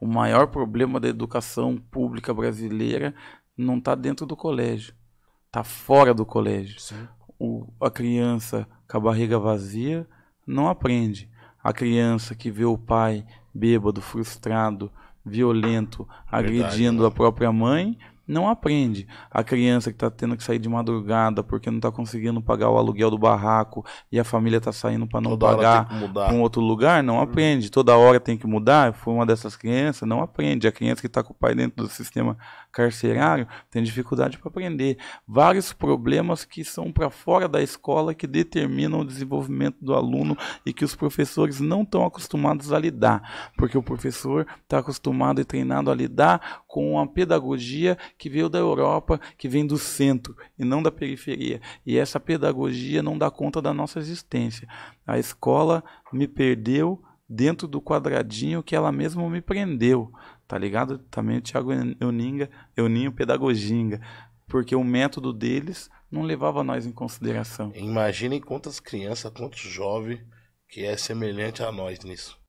O maior problema da educação pública brasileira não está dentro do colégio, está fora do colégio. O, a criança com a barriga vazia não aprende. A criança que vê o pai bêbado, frustrado, violento, agredindo né? a própria mãe, não aprende. A criança que está tendo que sair de madrugada porque não está conseguindo pagar o aluguel do barraco e a família está saindo para não Toda pagar para um outro lugar, não hum. aprende. Hum. Toda hora tem que mudar. Foi uma dessas crianças, não aprende. A criança que está com o pai dentro do sistema carcerário tem dificuldade para aprender. Vários problemas que são para fora da escola que determinam o desenvolvimento do aluno e que os professores não estão acostumados a lidar, porque o professor está acostumado e treinado a lidar com a pedagogia que veio da Europa, que vem do centro e não da periferia. E essa pedagogia não dá conta da nossa existência. A escola me perdeu dentro do quadradinho que ela mesma me prendeu, tá ligado? Também o Thiago Euninga, Euninho Pedagoginga, porque o método deles não levava nós em consideração. Imaginem quantas crianças, quantos jovens que é semelhante a nós nisso.